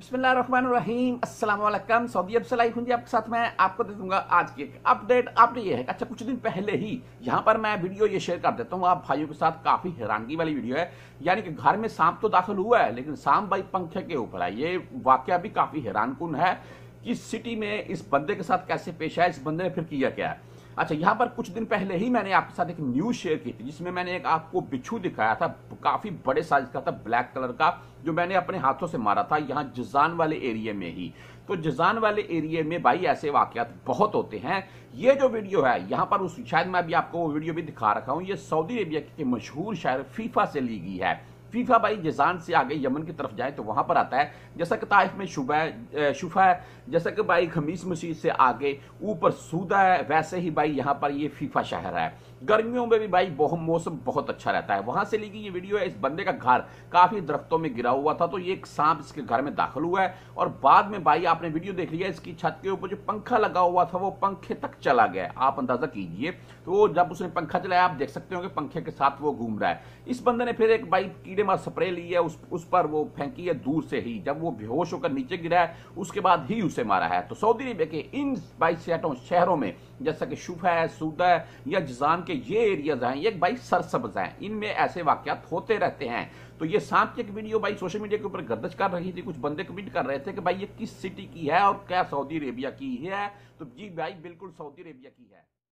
बसमिलीम Saudi अरब से लाई हूँ आपके साथ मैं आपको दे दूंगा आज की अपडेट अपडेट ये है अच्छा कुछ दिन पहले ही यहाँ पर मैं वीडियो ये शेयर कर देता हूँ आप भाइयों के साथ काफ़ी हैरानगी वाली वीडियो है यानी कि घर में सांप तो दाखिल हुआ है लेकिन सांप भाई पंखे के ऊपर है ये वाक्य भी काफ़ी हैरानकुन है कि सिटी में इस बंदे के साथ कैसे पेश है इस बंदे ने फिर किया क्या है अच्छा यहाँ पर कुछ दिन पहले ही मैंने आपके साथ एक न्यूज शेयर की थी जिसमें मैंने एक आपको बिच्छू दिखाया था काफी बड़े साइज का था ब्लैक कलर का जो मैंने अपने हाथों से मारा था यहाँ जजान वाले एरिए में ही तो जजान वाले एरिए में भाई ऐसे वाकयात बहुत होते हैं ये जो वीडियो है यहाँ पर उस शायद मैं अभी आपको वो वीडियो भी दिखा रखा हूँ ये सऊदी अरेबिया की मशहूर शायर फीफा से ली गई है फीफा भाई जजान से आगे यमन की तरफ जाए तो वहां पर आता है जैसा कि ताइफ में शुभ शुफा है जैसा कि भाई खमीस मसीद से आगे ऊपर सूदा है वैसे ही भाई यहाँ पर ये फीफा शहर है गर्मियों में भी भाई बहुत मौसम बहुत अच्छा रहता है वहां से लेकिन ये वीडियो है इस बंदे का घर काफ़ी दरख्तों में गिरा हुआ था तो ये एक सांप इसके घर में दाखिल हुआ है और बाद में भाई आपने वीडियो देख लिया इसकी छत के ऊपर जो पंखा लगा हुआ था वो पंखे तक चला गया आप अंदाज़ा कीजिए तो जब उसने पंखा चलाया आप देख सकते हो कि पंखे के साथ वो घूम रहा है इस बंदे ने फिर एक भाई सीधे मार स्प्रे ली है उस उस पर वो फेंकी है दूर से ही जब वो बेहोश होकर नीचे गिरा है उसके बाद ही उसे मारा है तो सऊदी अरेबिया के इन बाईस शहरों में जैसा कि शुफा है सूदा है या जजान के ये एरियाज हैं ये बाईस सरसब्ज हैं इनमें ऐसे वाकत होते रहते हैं तो ये सांप की एक वीडियो भाई सोशल मीडिया के ऊपर गर्दश कर रही थी कुछ बंदे कमेंट कर रहे थे कि भाई ये किस सिटी की है और क्या सऊदी अरेबिया की है तो जी भाई बिल्कुल सऊदी अरेबिया की है